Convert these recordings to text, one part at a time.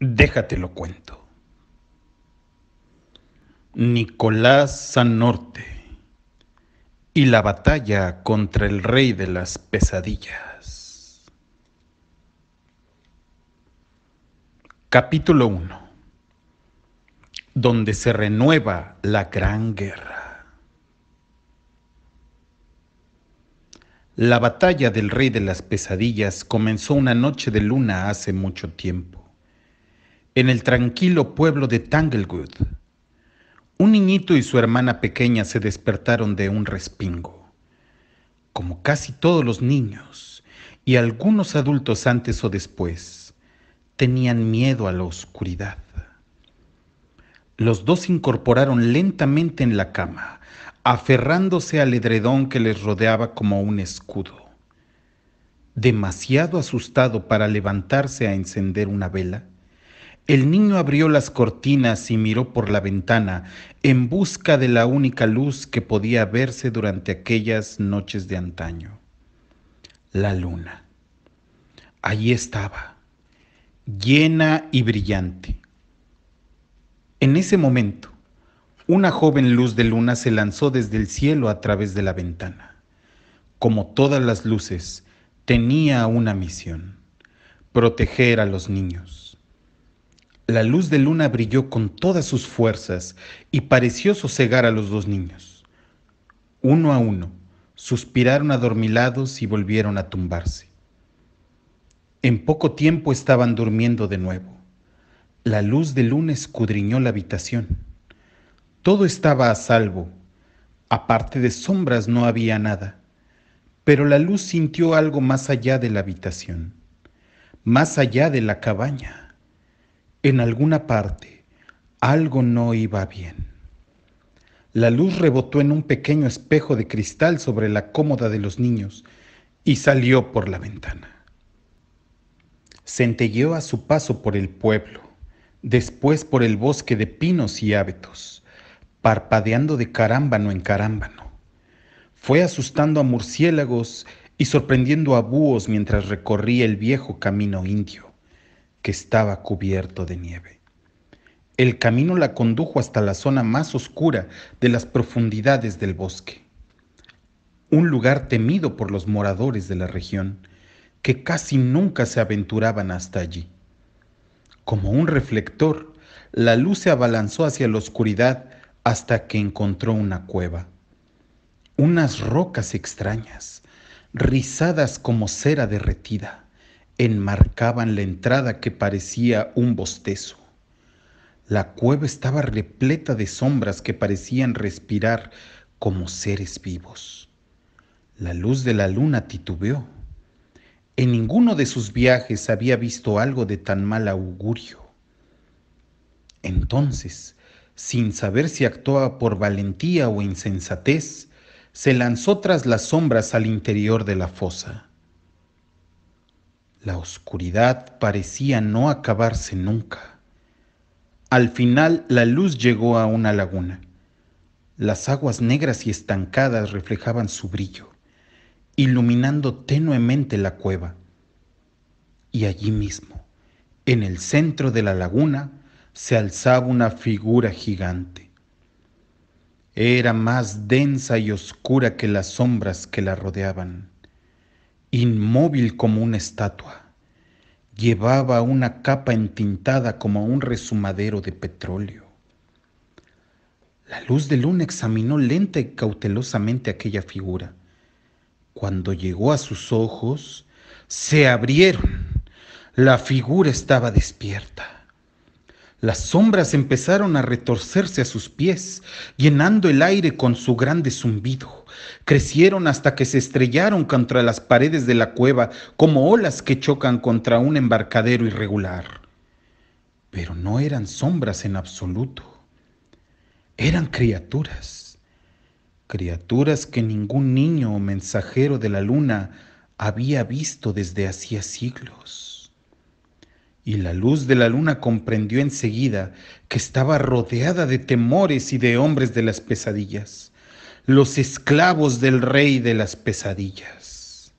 Déjate lo cuento. Nicolás Sanorte y la batalla contra el rey de las pesadillas. Capítulo 1. Donde se renueva la gran guerra. La batalla del rey de las pesadillas comenzó una noche de luna hace mucho tiempo en el tranquilo pueblo de Tanglewood. Un niñito y su hermana pequeña se despertaron de un respingo. Como casi todos los niños y algunos adultos antes o después, tenían miedo a la oscuridad. Los dos se incorporaron lentamente en la cama, aferrándose al edredón que les rodeaba como un escudo. Demasiado asustado para levantarse a encender una vela, el niño abrió las cortinas y miró por la ventana en busca de la única luz que podía verse durante aquellas noches de antaño. La luna. Allí estaba, llena y brillante. En ese momento, una joven luz de luna se lanzó desde el cielo a través de la ventana. Como todas las luces, tenía una misión, proteger a los niños. La luz de luna brilló con todas sus fuerzas y pareció sosegar a los dos niños. Uno a uno, suspiraron adormilados y volvieron a tumbarse. En poco tiempo estaban durmiendo de nuevo. La luz de luna escudriñó la habitación. Todo estaba a salvo. Aparte de sombras no había nada. Pero la luz sintió algo más allá de la habitación, más allá de la cabaña. En alguna parte algo no iba bien. La luz rebotó en un pequeño espejo de cristal sobre la cómoda de los niños y salió por la ventana. Centelleó a su paso por el pueblo, después por el bosque de pinos y hábitos, parpadeando de carámbano en carámbano. Fue asustando a murciélagos y sorprendiendo a búhos mientras recorría el viejo camino indio que estaba cubierto de nieve. El camino la condujo hasta la zona más oscura de las profundidades del bosque, un lugar temido por los moradores de la región, que casi nunca se aventuraban hasta allí. Como un reflector, la luz se abalanzó hacia la oscuridad hasta que encontró una cueva. Unas rocas extrañas, rizadas como cera derretida enmarcaban la entrada que parecía un bostezo. La cueva estaba repleta de sombras que parecían respirar como seres vivos. La luz de la luna titubeó. En ninguno de sus viajes había visto algo de tan mal augurio. Entonces, sin saber si actuaba por valentía o insensatez, se lanzó tras las sombras al interior de la fosa. La oscuridad parecía no acabarse nunca. Al final la luz llegó a una laguna. Las aguas negras y estancadas reflejaban su brillo, iluminando tenuemente la cueva. Y allí mismo, en el centro de la laguna, se alzaba una figura gigante. Era más densa y oscura que las sombras que la rodeaban inmóvil como una estatua. Llevaba una capa entintada como un resumadero de petróleo. La luz de luna examinó lenta y cautelosamente aquella figura. Cuando llegó a sus ojos, se abrieron. La figura estaba despierta. Las sombras empezaron a retorcerse a sus pies, llenando el aire con su grande zumbido. Crecieron hasta que se estrellaron contra las paredes de la cueva como olas que chocan contra un embarcadero irregular. Pero no eran sombras en absoluto. Eran criaturas. Criaturas que ningún niño o mensajero de la luna había visto desde hacía siglos y la luz de la luna comprendió enseguida que estaba rodeada de temores y de hombres de las pesadillas los esclavos del rey de las pesadillas.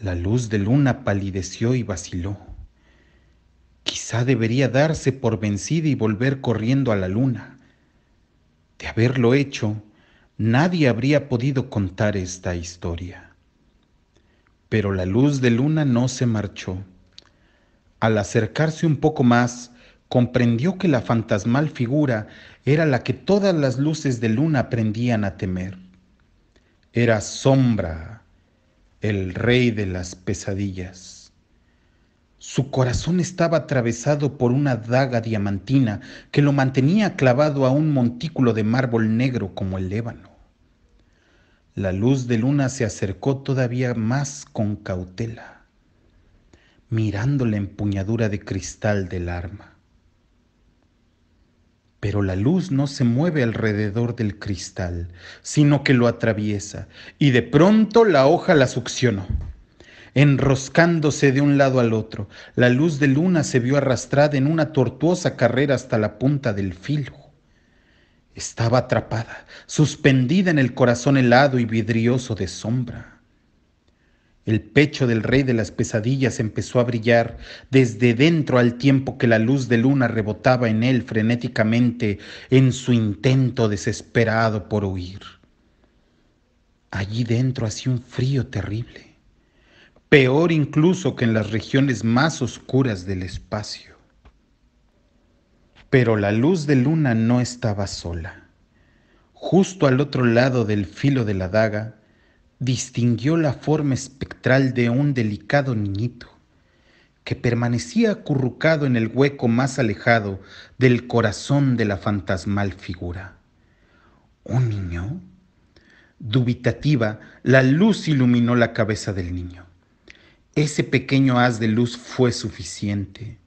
La luz de luna palideció y vaciló. Quizá debería darse por vencida y volver corriendo a la luna. De haberlo hecho, nadie habría podido contar esta historia. Pero la luz de luna no se marchó. Al acercarse un poco más, comprendió que la fantasmal figura era la que todas las luces de luna aprendían a temer. Era Sombra, el rey de las pesadillas. Su corazón estaba atravesado por una daga diamantina que lo mantenía clavado a un montículo de mármol negro como el ébano. La luz de luna se acercó todavía más con cautela, mirando la empuñadura de cristal del arma. Pero la luz no se mueve alrededor del cristal, sino que lo atraviesa, y de pronto la hoja la succionó. Enroscándose de un lado al otro, la luz de luna se vio arrastrada en una tortuosa carrera hasta la punta del filo. Estaba atrapada, suspendida en el corazón helado y vidrioso de sombra. El pecho del rey de las pesadillas empezó a brillar desde dentro al tiempo que la luz de luna rebotaba en él frenéticamente en su intento desesperado por huir. Allí dentro hacía un frío terrible, peor incluso que en las regiones más oscuras del espacio. Pero la luz de luna no estaba sola. Justo al otro lado del filo de la daga, distinguió la forma espectral de un delicado niñito que permanecía acurrucado en el hueco más alejado del corazón de la fantasmal figura. ¿Un niño? Dubitativa, la luz iluminó la cabeza del niño. Ese pequeño haz de luz fue suficiente.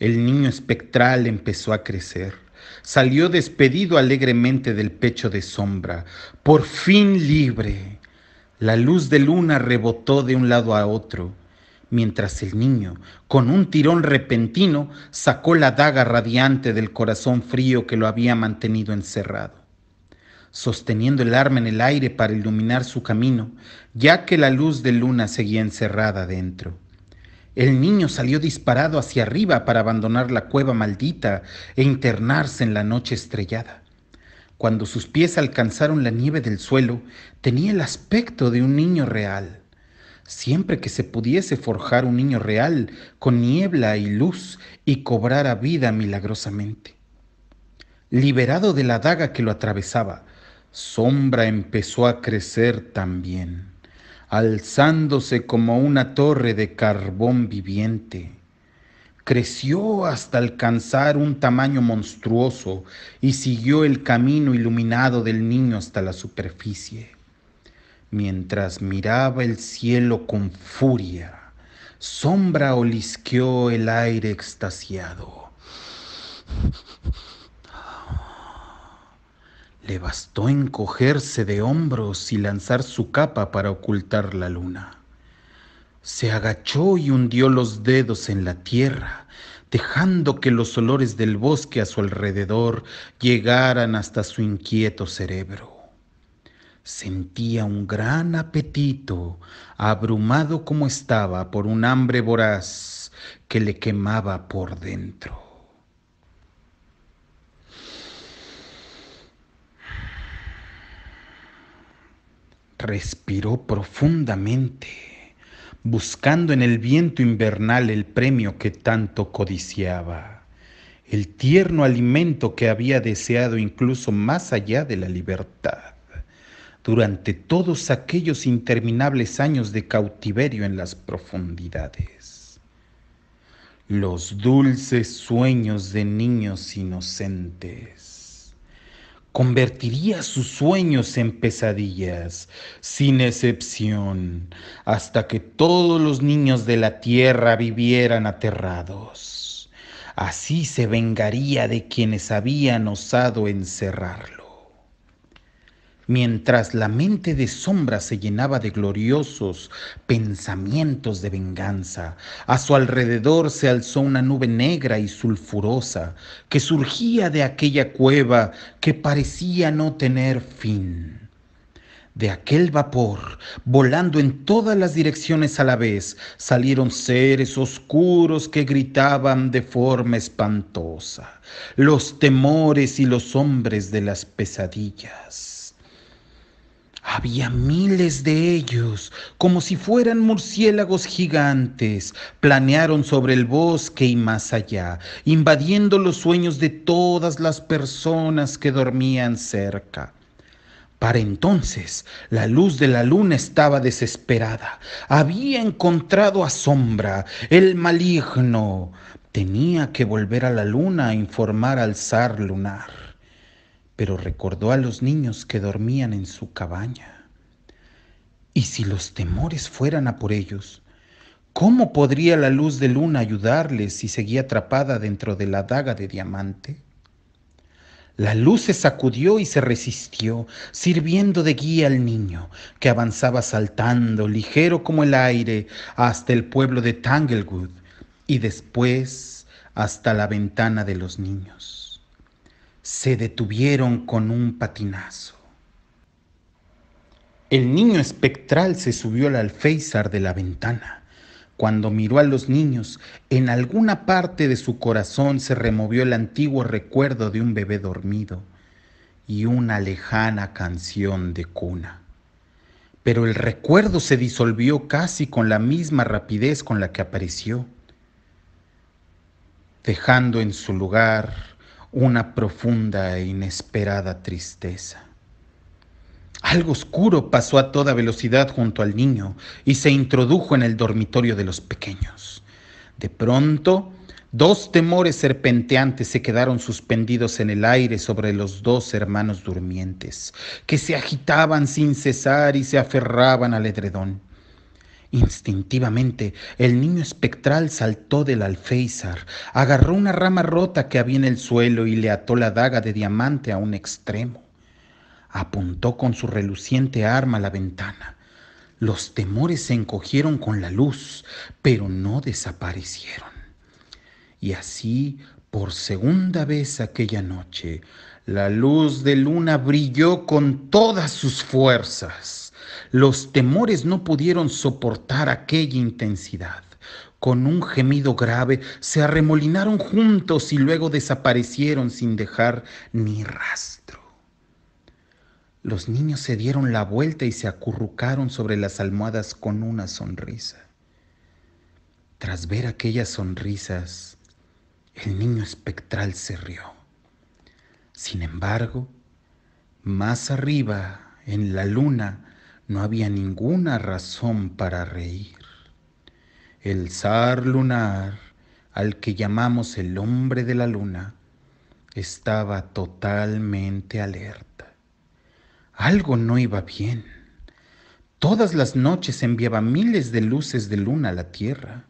El niño espectral empezó a crecer. Salió despedido alegremente del pecho de sombra, por fin libre. La luz de luna rebotó de un lado a otro, mientras el niño, con un tirón repentino, sacó la daga radiante del corazón frío que lo había mantenido encerrado, sosteniendo el arma en el aire para iluminar su camino, ya que la luz de luna seguía encerrada dentro. El niño salió disparado hacia arriba para abandonar la cueva maldita e internarse en la noche estrellada. Cuando sus pies alcanzaron la nieve del suelo, tenía el aspecto de un niño real. Siempre que se pudiese forjar un niño real con niebla y luz y cobrara vida milagrosamente. Liberado de la daga que lo atravesaba, Sombra empezó a crecer también, alzándose como una torre de carbón viviente creció hasta alcanzar un tamaño monstruoso y siguió el camino iluminado del niño hasta la superficie. Mientras miraba el cielo con furia, sombra olisqueó el aire extasiado. Le bastó encogerse de hombros y lanzar su capa para ocultar la luna. Se agachó y hundió los dedos en la tierra, dejando que los olores del bosque a su alrededor llegaran hasta su inquieto cerebro. Sentía un gran apetito, abrumado como estaba por un hambre voraz que le quemaba por dentro. Respiró profundamente buscando en el viento invernal el premio que tanto codiciaba, el tierno alimento que había deseado incluso más allá de la libertad, durante todos aquellos interminables años de cautiverio en las profundidades. Los dulces sueños de niños inocentes convertiría sus sueños en pesadillas, sin excepción, hasta que todos los niños de la tierra vivieran aterrados. Así se vengaría de quienes habían osado encerrarlo mientras la mente de sombra se llenaba de gloriosos pensamientos de venganza. A su alrededor se alzó una nube negra y sulfurosa que surgía de aquella cueva que parecía no tener fin de aquel vapor, volando en todas las direcciones a la vez, salieron seres oscuros que gritaban de forma espantosa, los temores y los hombres de las pesadillas. Había miles de ellos, como si fueran murciélagos gigantes. Planearon sobre el bosque y más allá, invadiendo los sueños de todas las personas que dormían cerca. Para entonces, la luz de la luna estaba desesperada. Había encontrado a Sombra, el maligno. Tenía que volver a la luna a informar al zar lunar pero recordó a los niños que dormían en su cabaña. ¿Y si los temores fueran a por ellos? ¿Cómo podría la luz de luna ayudarles si seguía atrapada dentro de la daga de diamante? La luz se sacudió y se resistió, sirviendo de guía al niño, que avanzaba saltando, ligero como el aire, hasta el pueblo de Tanglewood y después hasta la ventana de los niños se detuvieron con un patinazo. El niño espectral se subió al alféizar de la ventana. Cuando miró a los niños, en alguna parte de su corazón se removió el antiguo recuerdo de un bebé dormido y una lejana canción de cuna. Pero el recuerdo se disolvió casi con la misma rapidez con la que apareció, dejando en su lugar una profunda e inesperada tristeza. Algo oscuro pasó a toda velocidad junto al niño y se introdujo en el dormitorio de los pequeños. De pronto, dos temores serpenteantes se quedaron suspendidos en el aire sobre los dos hermanos durmientes, que se agitaban sin cesar y se aferraban al edredón. Instintivamente, el niño espectral saltó del alféizar, agarró una rama rota que había en el suelo y le ató la daga de diamante a un extremo. Apuntó con su reluciente arma a la ventana. Los temores se encogieron con la luz, pero no desaparecieron. Y así, por segunda vez aquella noche, la luz de luna brilló con todas sus fuerzas. Los temores no pudieron soportar aquella intensidad. Con un gemido grave se arremolinaron juntos y luego desaparecieron sin dejar ni rastro. Los niños se dieron la vuelta y se acurrucaron sobre las almohadas con una sonrisa. Tras ver aquellas sonrisas, el niño espectral se rió. Sin embargo, más arriba, en la luna, no había ninguna razón para reír. El zar lunar, al que llamamos el hombre de la luna, estaba totalmente alerta. Algo no iba bien. Todas las noches enviaba miles de luces de luna a la Tierra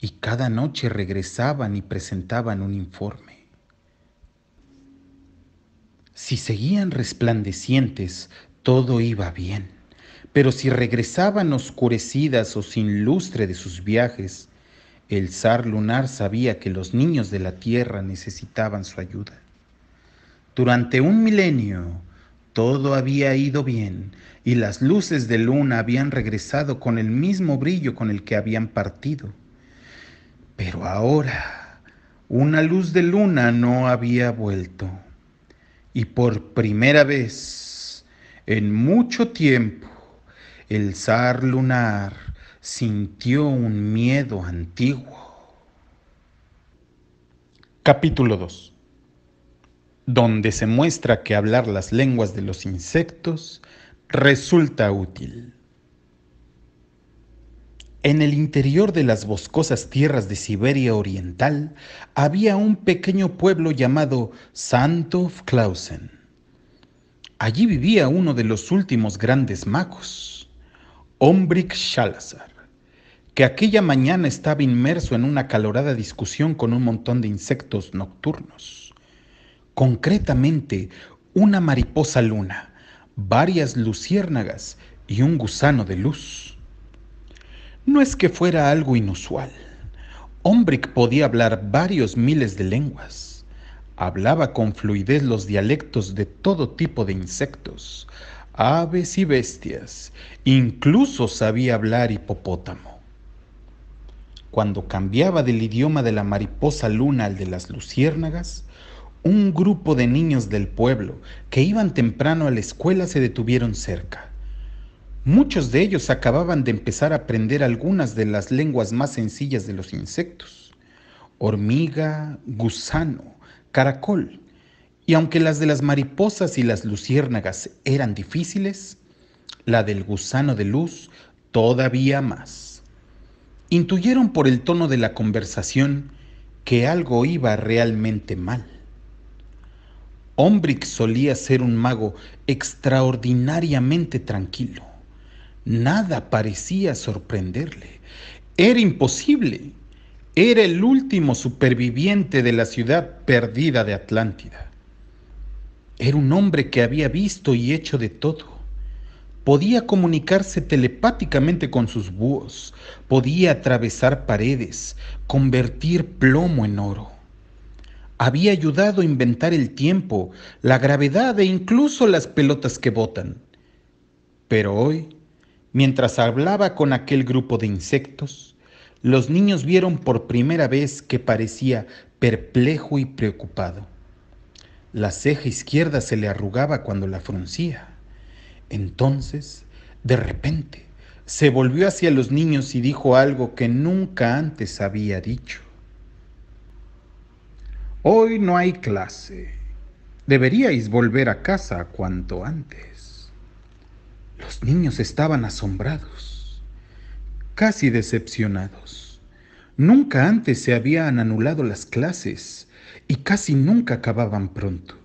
y cada noche regresaban y presentaban un informe. Si seguían resplandecientes, todo iba bien. Pero si regresaban oscurecidas o sin lustre de sus viajes, el zar lunar sabía que los niños de la Tierra necesitaban su ayuda. Durante un milenio, todo había ido bien y las luces de luna habían regresado con el mismo brillo con el que habían partido. Pero ahora, una luz de luna no había vuelto. Y por primera vez, en mucho tiempo, el zar lunar sintió un miedo antiguo. Capítulo 2. Donde se muestra que hablar las lenguas de los insectos resulta útil. En el interior de las boscosas tierras de Siberia Oriental había un pequeño pueblo llamado Santo Clausen. Allí vivía uno de los últimos grandes magos. Ombrick Salazar, que aquella mañana estaba inmerso en una calorada discusión con un montón de insectos nocturnos. Concretamente, una mariposa luna, varias luciérnagas y un gusano de luz. No es que fuera algo inusual. Ombrick podía hablar varios miles de lenguas. Hablaba con fluidez los dialectos de todo tipo de insectos, aves y bestias, incluso sabía hablar hipopótamo. Cuando cambiaba del idioma de la mariposa luna al de las luciérnagas, un grupo de niños del pueblo que iban temprano a la escuela se detuvieron cerca. Muchos de ellos acababan de empezar a aprender algunas de las lenguas más sencillas de los insectos. Hormiga, gusano, caracol y aunque las de las mariposas y las luciérnagas eran difíciles, la del gusano de luz todavía más. Intuyeron por el tono de la conversación que algo iba realmente mal. Ombrick solía ser un mago extraordinariamente tranquilo. Nada parecía sorprenderle. Era imposible. Era el último superviviente de la ciudad perdida de Atlántida. Era un hombre que había visto y hecho de todo. Podía comunicarse telepáticamente con sus búhos, podía atravesar paredes, convertir plomo en oro. Había ayudado a inventar el tiempo, la gravedad e incluso las pelotas que botan. Pero hoy, mientras hablaba con aquel grupo de insectos, los niños vieron por primera vez que parecía perplejo y preocupado. La ceja izquierda se le arrugaba cuando la fruncía. Entonces, de repente, se volvió hacia los niños y dijo algo que nunca antes había dicho. Hoy no hay clase. Deberíais volver a casa cuanto antes. Los niños estaban asombrados, casi decepcionados. Nunca antes se habían anulado las clases y casi nunca acababan pronto.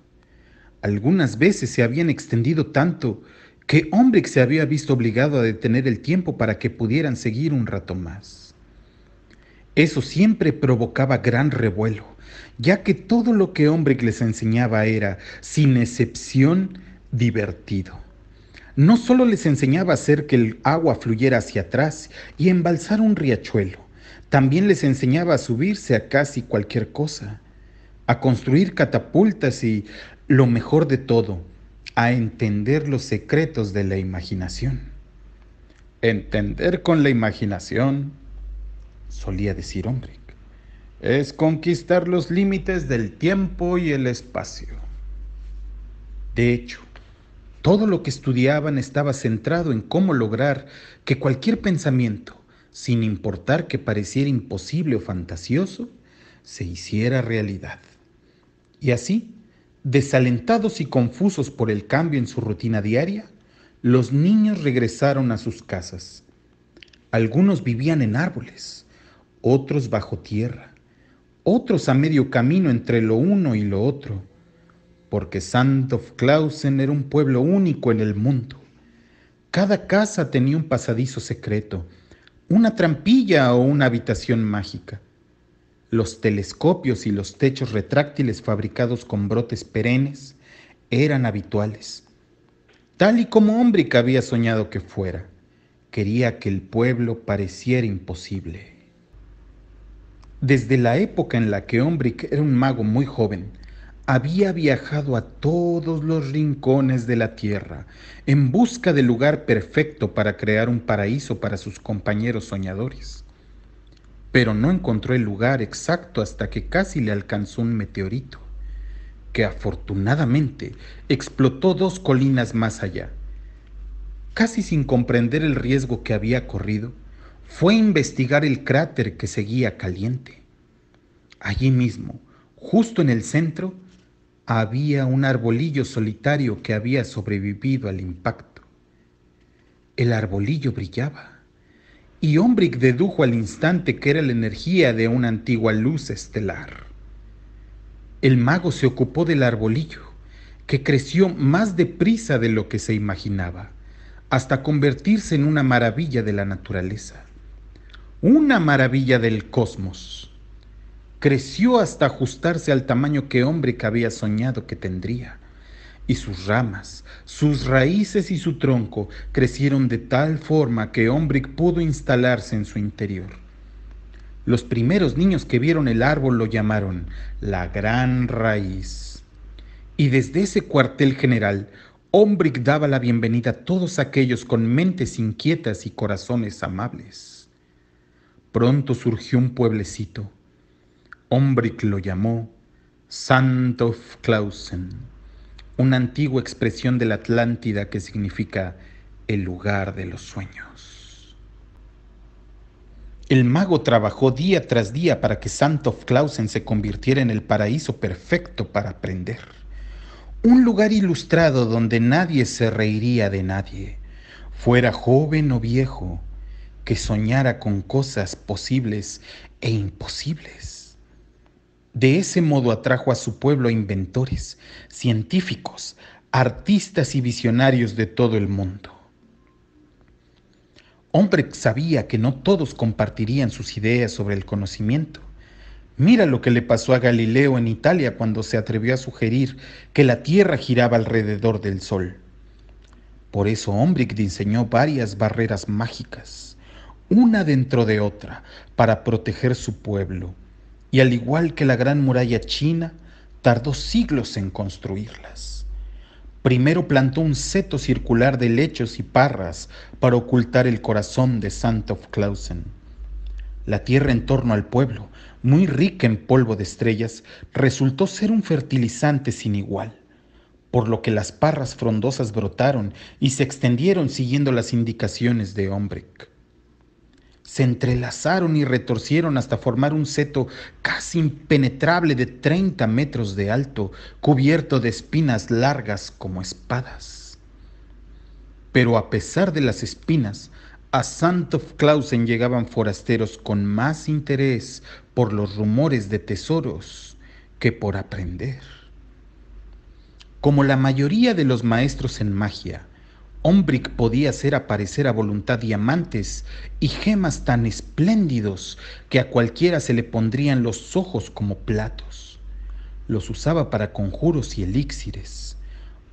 Algunas veces se habían extendido tanto que Ombrick se había visto obligado a detener el tiempo para que pudieran seguir un rato más. Eso siempre provocaba gran revuelo, ya que todo lo que hombrek les enseñaba era, sin excepción, divertido. No solo les enseñaba a hacer que el agua fluyera hacia atrás y embalsar un riachuelo, también les enseñaba a subirse a casi cualquier cosa a construir catapultas y, lo mejor de todo, a entender los secretos de la imaginación. Entender con la imaginación, solía decir hombre, es conquistar los límites del tiempo y el espacio. De hecho, todo lo que estudiaban estaba centrado en cómo lograr que cualquier pensamiento, sin importar que pareciera imposible o fantasioso, se hiciera realidad. Y así, desalentados y confusos por el cambio en su rutina diaria, los niños regresaron a sus casas. Algunos vivían en árboles, otros bajo tierra, otros a medio camino entre lo uno y lo otro, porque Santof Clausen era un pueblo único en el mundo. Cada casa tenía un pasadizo secreto, una trampilla o una habitación mágica. Los telescopios y los techos retráctiles fabricados con brotes perennes eran habituales, tal y como Hombrick había soñado que fuera. Quería que el pueblo pareciera imposible. Desde la época en la que Ombrick era un mago muy joven, había viajado a todos los rincones de la tierra en busca del lugar perfecto para crear un paraíso para sus compañeros soñadores pero no encontró el lugar exacto hasta que casi le alcanzó un meteorito, que afortunadamente explotó dos colinas más allá. Casi sin comprender el riesgo que había corrido, fue a investigar el cráter que seguía caliente. Allí mismo, justo en el centro, había un arbolillo solitario que había sobrevivido al impacto. El arbolillo brillaba y Ombrick dedujo al instante que era la energía de una antigua luz estelar. El mago se ocupó del arbolillo, que creció más deprisa de lo que se imaginaba, hasta convertirse en una maravilla de la naturaleza, una maravilla del cosmos. Creció hasta ajustarse al tamaño que Ombrick había soñado que tendría y sus ramas, sus raíces y su tronco crecieron de tal forma que Ombric pudo instalarse en su interior. Los primeros niños que vieron el árbol lo llamaron la gran raíz. Y desde ese cuartel general, Ombric daba la bienvenida a todos aquellos con mentes inquietas y corazones amables. Pronto surgió un pueblecito. Ombric lo llamó Clausen una antigua expresión de la Atlántida que significa el lugar de los sueños. El mago trabajó día tras día para que Santof Clausen se convirtiera en el paraíso perfecto para aprender. Un lugar ilustrado donde nadie se reiría de nadie, fuera joven o viejo, que soñara con cosas posibles e imposibles de ese modo atrajo a su pueblo a inventores, científicos, artistas y visionarios de todo el mundo. Hombre sabía que no todos compartirían sus ideas sobre el conocimiento. Mira lo que le pasó a Galileo en Italia cuando se atrevió a sugerir que la Tierra giraba alrededor del Sol. Por eso Ombrick diseñó varias barreras mágicas, una dentro de otra, para proteger su pueblo, y al igual que la Gran Muralla China, tardó siglos en construirlas. Primero plantó un seto circular de lechos y parras para ocultar el corazón de Santof Clausen. La tierra en torno al pueblo, muy rica en polvo de estrellas, resultó ser un fertilizante sin igual, por lo que las parras frondosas brotaron y se extendieron siguiendo las indicaciones de Ombrek se entrelazaron y retorcieron hasta formar un seto casi impenetrable de 30 metros de alto, cubierto de espinas largas como espadas. Pero a pesar de las espinas, a Santof Clausen llegaban forasteros con más interés por los rumores de tesoros que por aprender. Como la mayoría de los maestros en magia, Ombrick podía hacer aparecer a voluntad diamantes y gemas tan espléndidos que a cualquiera se le pondrían los ojos como platos. Los usaba para conjuros y elixires.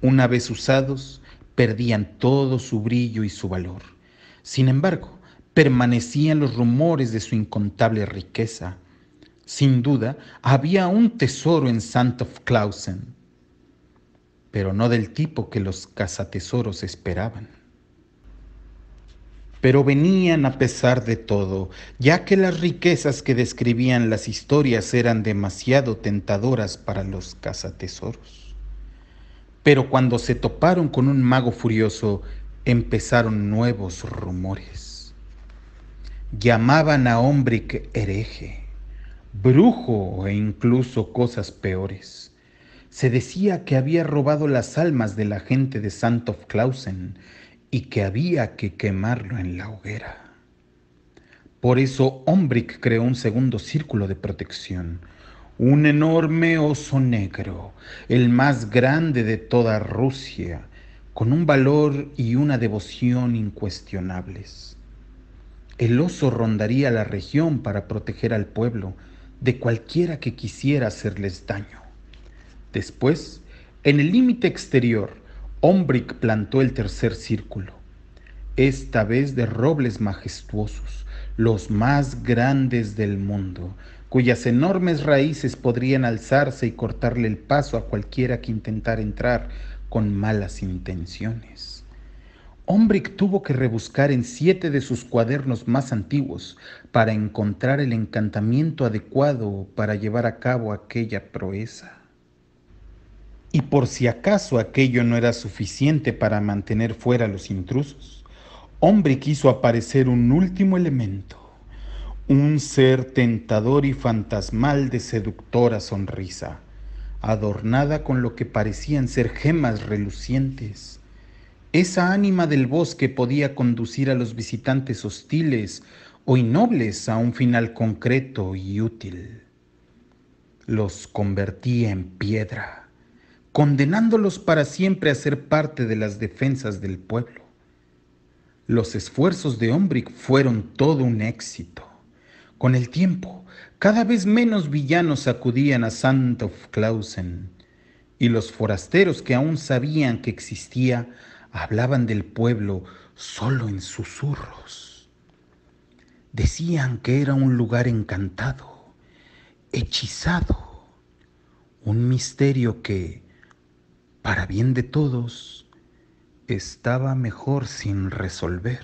Una vez usados, perdían todo su brillo y su valor. Sin embargo, permanecían los rumores de su incontable riqueza. Sin duda, había un tesoro en Santof Clausen pero no del tipo que los cazatesoros esperaban. Pero venían a pesar de todo, ya que las riquezas que describían las historias eran demasiado tentadoras para los cazatesoros. Pero cuando se toparon con un mago furioso, empezaron nuevos rumores. Llamaban a Ombric hereje, brujo e incluso cosas peores se decía que había robado las almas de la gente de Santof Clausen y que había que quemarlo en la hoguera. Por eso Ombrick creó un segundo círculo de protección, un enorme oso negro, el más grande de toda Rusia, con un valor y una devoción incuestionables. El oso rondaría la región para proteger al pueblo de cualquiera que quisiera hacerles daño. Después, en el límite exterior, Ombric plantó el tercer círculo, esta vez de robles majestuosos, los más grandes del mundo, cuyas enormes raíces podrían alzarse y cortarle el paso a cualquiera que intentara entrar con malas intenciones. Ombric tuvo que rebuscar en siete de sus cuadernos más antiguos para encontrar el encantamiento adecuado para llevar a cabo aquella proeza y por si acaso aquello no era suficiente para mantener fuera a los intrusos, hombre quiso aparecer un último elemento, un ser tentador y fantasmal de seductora sonrisa, adornada con lo que parecían ser gemas relucientes. Esa ánima del bosque podía conducir a los visitantes hostiles o innobles a un final concreto y útil. Los convertía en piedra condenándolos para siempre a ser parte de las defensas del pueblo. Los esfuerzos de Ombrick fueron todo un éxito. Con el tiempo, cada vez menos villanos acudían a Santof Clausen, y los forasteros que aún sabían que existía hablaban del pueblo solo en susurros. Decían que era un lugar encantado, hechizado, un misterio que, para bien de todos, estaba mejor sin resolver.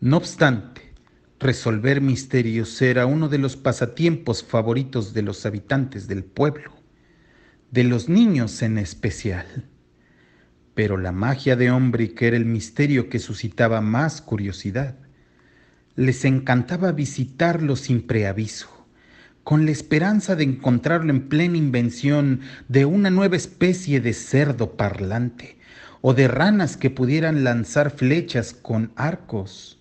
No obstante, resolver misterios era uno de los pasatiempos favoritos de los habitantes del pueblo, de los niños en especial. Pero la magia de hombre, que era el misterio que suscitaba más curiosidad. Les encantaba visitarlo sin preaviso con la esperanza de encontrarlo en plena invención de una nueva especie de cerdo parlante o de ranas que pudieran lanzar flechas con arcos.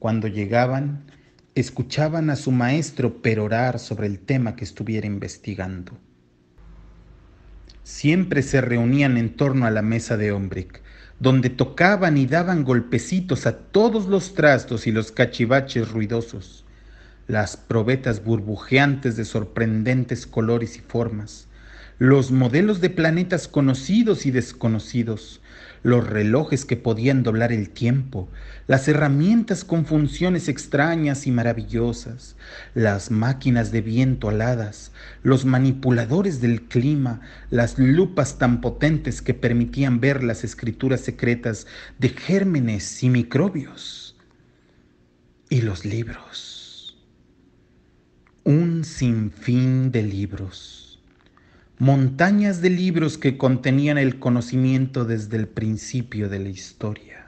Cuando llegaban, escuchaban a su maestro perorar sobre el tema que estuviera investigando. Siempre se reunían en torno a la mesa de Ombrick, donde tocaban y daban golpecitos a todos los trastos y los cachivaches ruidosos las probetas burbujeantes de sorprendentes colores y formas, los modelos de planetas conocidos y desconocidos, los relojes que podían doblar el tiempo, las herramientas con funciones extrañas y maravillosas, las máquinas de viento aladas, los manipuladores del clima, las lupas tan potentes que permitían ver las escrituras secretas de gérmenes y microbios, y los libros un sinfín de libros, montañas de libros que contenían el conocimiento desde el principio de la historia.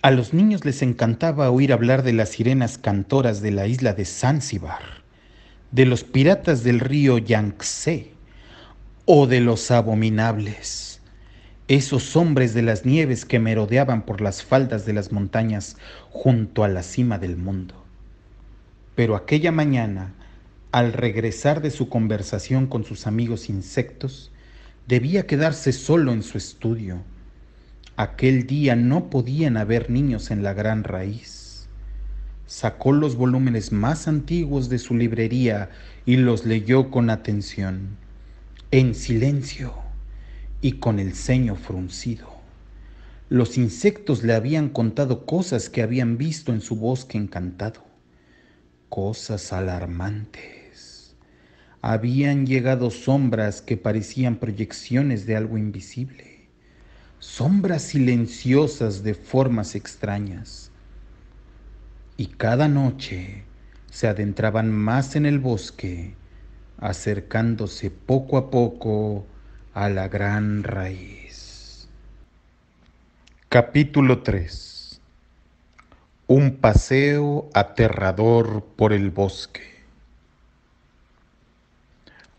A los niños les encantaba oír hablar de las sirenas cantoras de la isla de Zanzibar, de los piratas del río Yangtze o de los abominables, esos hombres de las nieves que merodeaban por las faldas de las montañas junto a la cima del mundo. Pero aquella mañana, al regresar de su conversación con sus amigos insectos, debía quedarse solo en su estudio. Aquel día no podían haber niños en la gran raíz. Sacó los volúmenes más antiguos de su librería y los leyó con atención, en silencio y con el ceño fruncido. Los insectos le habían contado cosas que habían visto en su bosque encantado cosas alarmantes. Habían llegado sombras que parecían proyecciones de algo invisible, sombras silenciosas de formas extrañas. Y cada noche se adentraban más en el bosque, acercándose poco a poco a la gran raíz. Capítulo 3 un paseo aterrador por el bosque.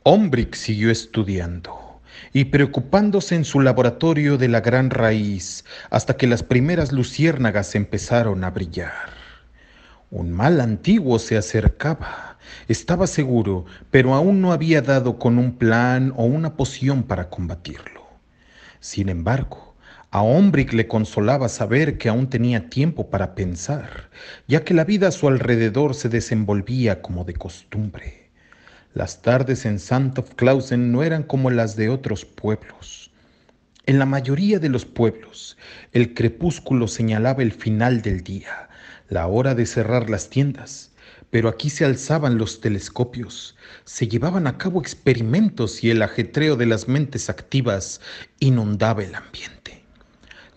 Ombrick siguió estudiando y preocupándose en su laboratorio de la gran raíz hasta que las primeras luciérnagas empezaron a brillar. Un mal antiguo se acercaba, estaba seguro, pero aún no había dado con un plan o una poción para combatirlo. Sin embargo, a Ombrick le consolaba saber que aún tenía tiempo para pensar, ya que la vida a su alrededor se desenvolvía como de costumbre. Las tardes en Santof Clausen no eran como las de otros pueblos. En la mayoría de los pueblos, el crepúsculo señalaba el final del día, la hora de cerrar las tiendas, pero aquí se alzaban los telescopios, se llevaban a cabo experimentos y el ajetreo de las mentes activas inundaba el ambiente.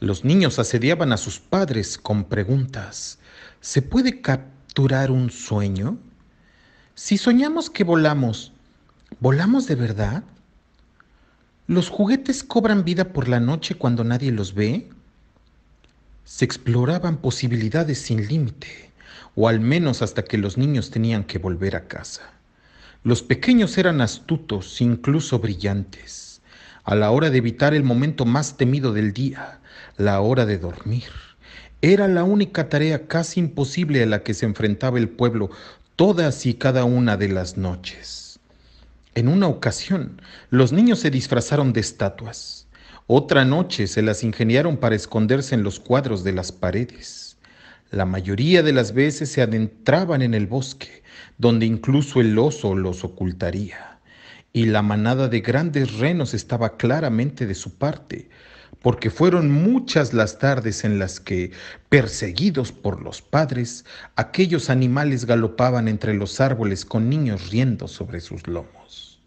Los niños asediaban a sus padres con preguntas. ¿Se puede capturar un sueño? Si soñamos que volamos, ¿volamos de verdad? ¿Los juguetes cobran vida por la noche cuando nadie los ve? Se exploraban posibilidades sin límite, o al menos hasta que los niños tenían que volver a casa. Los pequeños eran astutos, incluso brillantes a la hora de evitar el momento más temido del día, la hora de dormir. Era la única tarea casi imposible a la que se enfrentaba el pueblo todas y cada una de las noches. En una ocasión, los niños se disfrazaron de estatuas. Otra noche se las ingeniaron para esconderse en los cuadros de las paredes. La mayoría de las veces se adentraban en el bosque, donde incluso el oso los ocultaría y la manada de grandes renos estaba claramente de su parte, porque fueron muchas las tardes en las que, perseguidos por los padres, aquellos animales galopaban entre los árboles con niños riendo sobre sus lomos.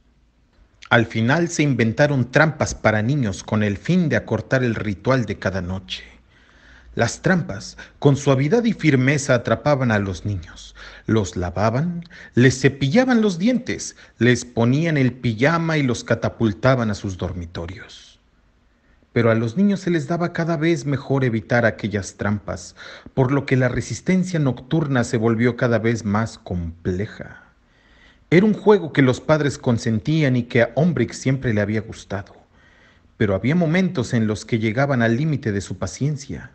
Al final se inventaron trampas para niños con el fin de acortar el ritual de cada noche. Las trampas con suavidad y firmeza atrapaban a los niños, los lavaban, les cepillaban los dientes, les ponían el pijama y los catapultaban a sus dormitorios. Pero a los niños se les daba cada vez mejor evitar aquellas trampas, por lo que la resistencia nocturna se volvió cada vez más compleja. Era un juego que los padres consentían y que a Ombrick siempre le había gustado, pero había momentos en los que llegaban al límite de su paciencia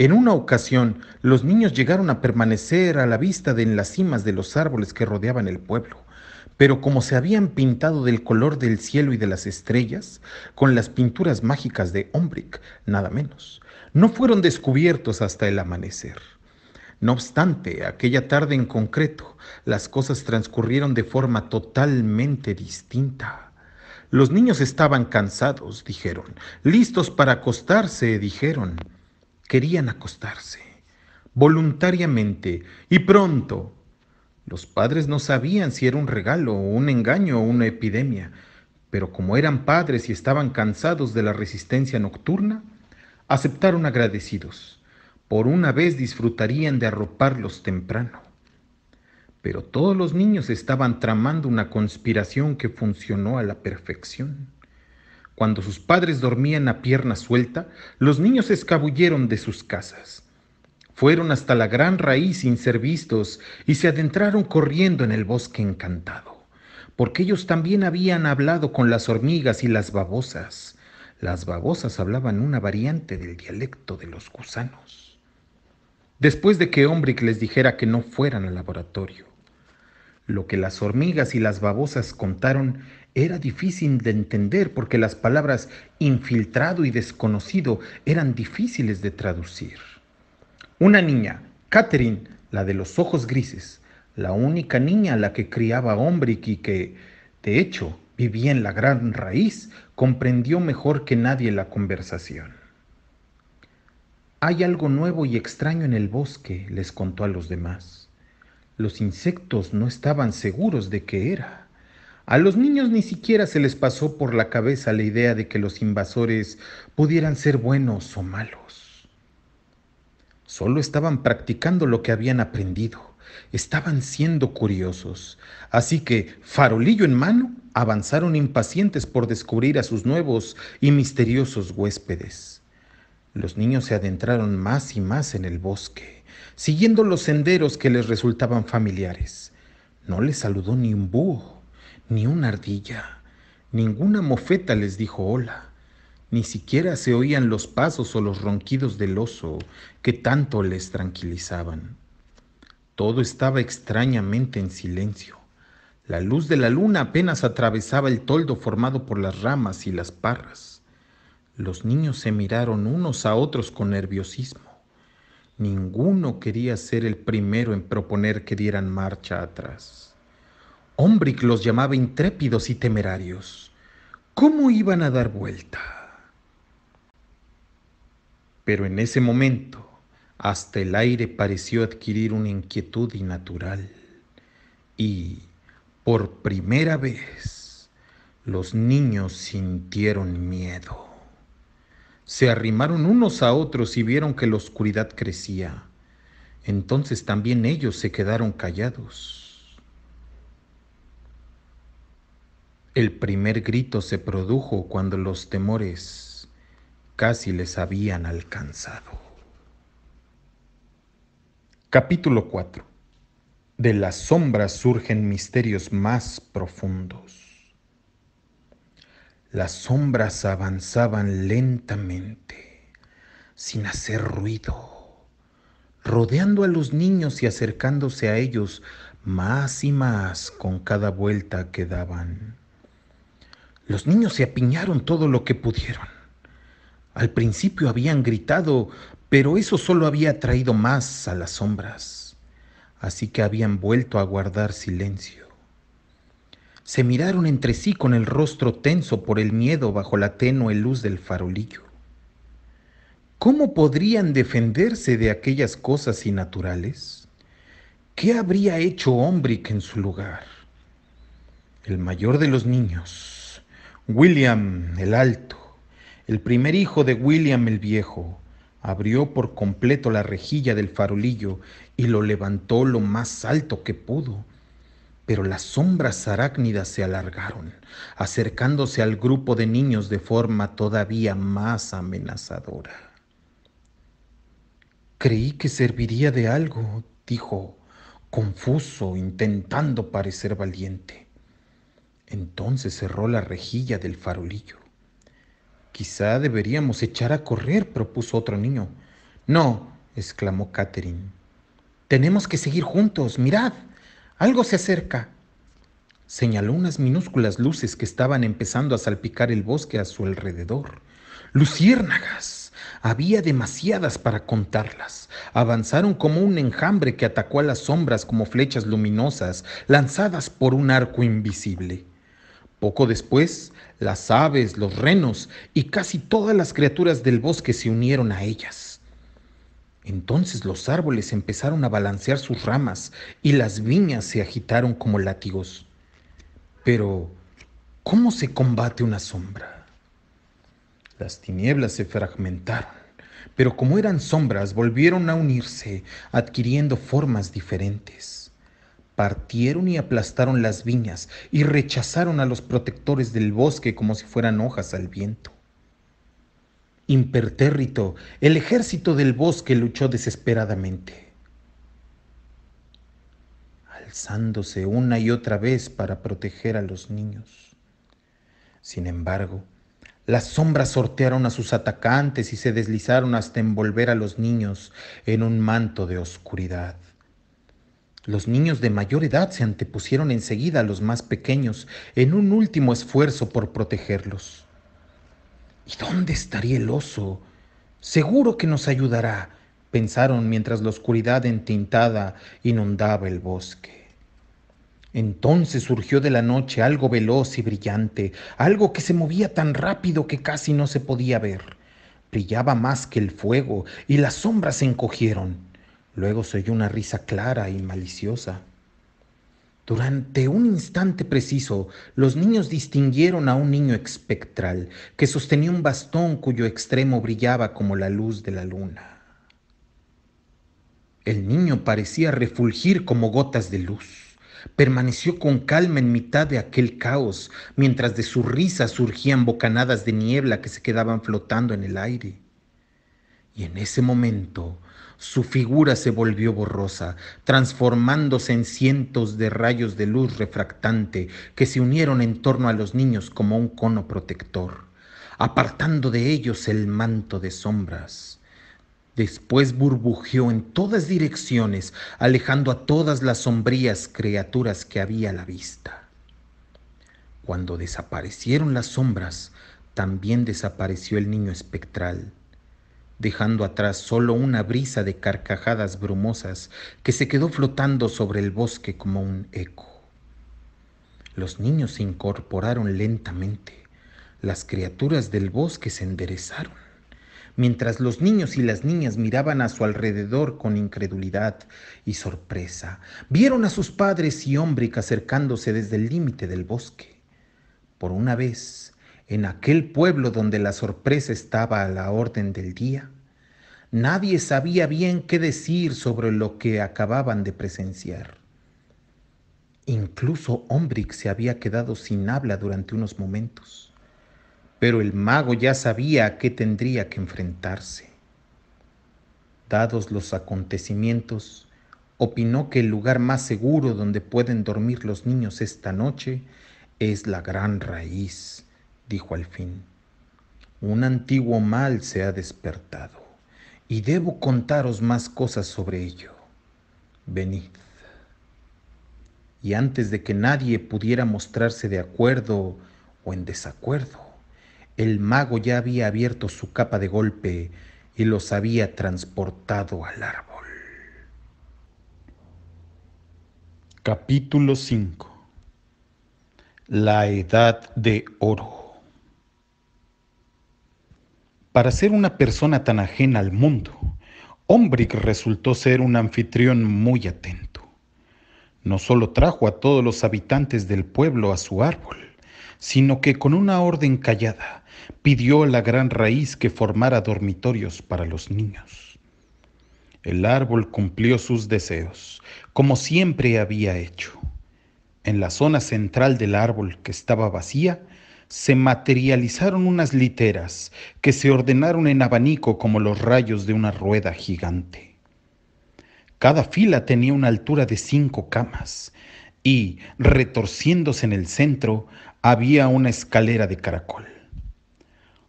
en una ocasión, los niños llegaron a permanecer a la vista de en las cimas de los árboles que rodeaban el pueblo, pero como se habían pintado del color del cielo y de las estrellas, con las pinturas mágicas de Ombrick, nada menos, no fueron descubiertos hasta el amanecer. No obstante, aquella tarde en concreto, las cosas transcurrieron de forma totalmente distinta. Los niños estaban cansados, dijeron. Listos para acostarse, dijeron querían acostarse, voluntariamente, y pronto. Los padres no sabían si era un regalo, un engaño o una epidemia, pero como eran padres y estaban cansados de la resistencia nocturna, aceptaron agradecidos. Por una vez disfrutarían de arroparlos temprano. Pero todos los niños estaban tramando una conspiración que funcionó a la perfección. Cuando sus padres dormían a pierna suelta, los niños se escabulleron de sus casas. Fueron hasta la gran raíz sin ser vistos y se adentraron corriendo en el bosque encantado, porque ellos también habían hablado con las hormigas y las babosas. Las babosas hablaban una variante del dialecto de los gusanos. Después de que Ombrick les dijera que no fueran al laboratorio, lo que las hormigas y las babosas contaron era difícil de entender porque las palabras infiltrado y desconocido eran difíciles de traducir. Una niña, Catherine, la de los ojos grises, la única niña a la que criaba hombre y que, de hecho, vivía en la gran raíz, comprendió mejor que nadie la conversación. Hay algo nuevo y extraño en el bosque, les contó a los demás. Los insectos no estaban seguros de qué era. A los niños ni siquiera se les pasó por la cabeza la idea de que los invasores pudieran ser buenos o malos. Solo estaban practicando lo que habían aprendido. Estaban siendo curiosos. Así que, farolillo en mano, avanzaron impacientes por descubrir a sus nuevos y misteriosos huéspedes. Los niños se adentraron más y más en el bosque, siguiendo los senderos que les resultaban familiares. No les saludó ni un búho ni una ardilla, ninguna mofeta les dijo hola. Ni siquiera se oían los pasos o los ronquidos del oso que tanto les tranquilizaban. Todo estaba extrañamente en silencio. La luz de la luna apenas atravesaba el toldo formado por las ramas y las parras. Los niños se miraron unos a otros con nerviosismo. Ninguno quería ser el primero en proponer que dieran marcha atrás que los llamaba intrépidos y temerarios. ¿Cómo iban a dar vuelta? Pero en ese momento, hasta el aire pareció adquirir una inquietud innatural. Y, por primera vez, los niños sintieron miedo. Se arrimaron unos a otros y vieron que la oscuridad crecía. Entonces también ellos se quedaron callados. El primer grito se produjo cuando los temores casi les habían alcanzado. Capítulo 4. De las sombras surgen misterios más profundos. Las sombras avanzaban lentamente, sin hacer ruido, rodeando a los niños y acercándose a ellos más y más con cada vuelta que daban. Los niños se apiñaron todo lo que pudieron. Al principio habían gritado, pero eso solo había traído más a las sombras, así que habían vuelto a guardar silencio. Se miraron entre sí con el rostro tenso por el miedo bajo la tenue luz del farolillo. ¿Cómo podrían defenderse de aquellas cosas innaturales? ¿Qué habría hecho que en su lugar? El mayor de los niños William el Alto, el primer hijo de William el Viejo, abrió por completo la rejilla del farolillo y lo levantó lo más alto que pudo. Pero las sombras arácnidas se alargaron, acercándose al grupo de niños de forma todavía más amenazadora. Creí que serviría de algo, dijo, confuso, intentando parecer valiente. Entonces cerró la rejilla del farolillo. Quizá deberíamos echar a correr, propuso otro niño. No, exclamó Catherine. Tenemos que seguir juntos, mirad, algo se acerca. Señaló unas minúsculas luces que estaban empezando a salpicar el bosque a su alrededor. Luciérnagas. Había demasiadas para contarlas. Avanzaron como un enjambre que atacó a las sombras como flechas luminosas lanzadas por un arco invisible. Poco después, las aves, los renos y casi todas las criaturas del bosque se unieron a ellas. Entonces los árboles empezaron a balancear sus ramas y las viñas se agitaron como látigos. Pero, ¿cómo se combate una sombra? Las tinieblas se fragmentaron, pero como eran sombras, volvieron a unirse, adquiriendo formas diferentes partieron y aplastaron las viñas y rechazaron a los protectores del bosque como si fueran hojas al viento. Impertérrito, el ejército del bosque luchó desesperadamente, alzándose una y otra vez para proteger a los niños. Sin embargo, las sombras sortearon a sus atacantes y se deslizaron hasta envolver a los niños en un manto de oscuridad. Los niños de mayor edad se antepusieron enseguida a los más pequeños en un último esfuerzo por protegerlos. ¿Y dónde estaría el oso? Seguro que nos ayudará, pensaron mientras la oscuridad entintada inundaba el bosque. Entonces surgió de la noche algo veloz y brillante, algo que se movía tan rápido que casi no se podía ver. Brillaba más que el fuego y las sombras se encogieron. Luego se oyó una risa clara y maliciosa. Durante un instante preciso, los niños distinguieron a un niño espectral que sostenía un bastón cuyo extremo brillaba como la luz de la luna. El niño parecía refulgir como gotas de luz. Permaneció con calma en mitad de aquel caos, mientras de su risa surgían bocanadas de niebla que se quedaban flotando en el aire. Y en ese momento, su figura se volvió borrosa, transformándose en cientos de rayos de luz refractante que se unieron en torno a los niños como un cono protector, apartando de ellos el manto de sombras. Después burbujeó en todas direcciones, alejando a todas las sombrías criaturas que había a la vista. Cuando desaparecieron las sombras, también desapareció el niño espectral dejando atrás solo una brisa de carcajadas brumosas que se quedó flotando sobre el bosque como un eco. Los niños se incorporaron lentamente, las criaturas del bosque se enderezaron, mientras los niños y las niñas miraban a su alrededor con incredulidad y sorpresa. Vieron a sus padres y hombres acercándose desde el límite del bosque. Por una vez, en aquel pueblo donde la sorpresa estaba a la orden del día, nadie sabía bien qué decir sobre lo que acababan de presenciar. Incluso Ombrick se había quedado sin habla durante unos momentos, pero el mago ya sabía a qué tendría que enfrentarse. Dados los acontecimientos, opinó que el lugar más seguro donde pueden dormir los niños esta noche es la gran raíz dijo al fin, un antiguo mal se ha despertado, y debo contaros más cosas sobre ello. Venid. Y antes de que nadie pudiera mostrarse de acuerdo o en desacuerdo, el mago ya había abierto su capa de golpe y los había transportado al árbol. Capítulo 5 La Edad de Oro para ser una persona tan ajena al mundo, Ombrick resultó ser un anfitrión muy atento. No solo trajo a todos los habitantes del pueblo a su árbol, sino que con una orden callada pidió a la gran raíz que formara dormitorios para los niños. El árbol cumplió sus deseos, como siempre había hecho. En la zona central del árbol que estaba vacía, se materializaron unas literas que se ordenaron en abanico como los rayos de una rueda gigante. Cada fila tenía una altura de cinco camas y, retorciéndose en el centro, había una escalera de caracol.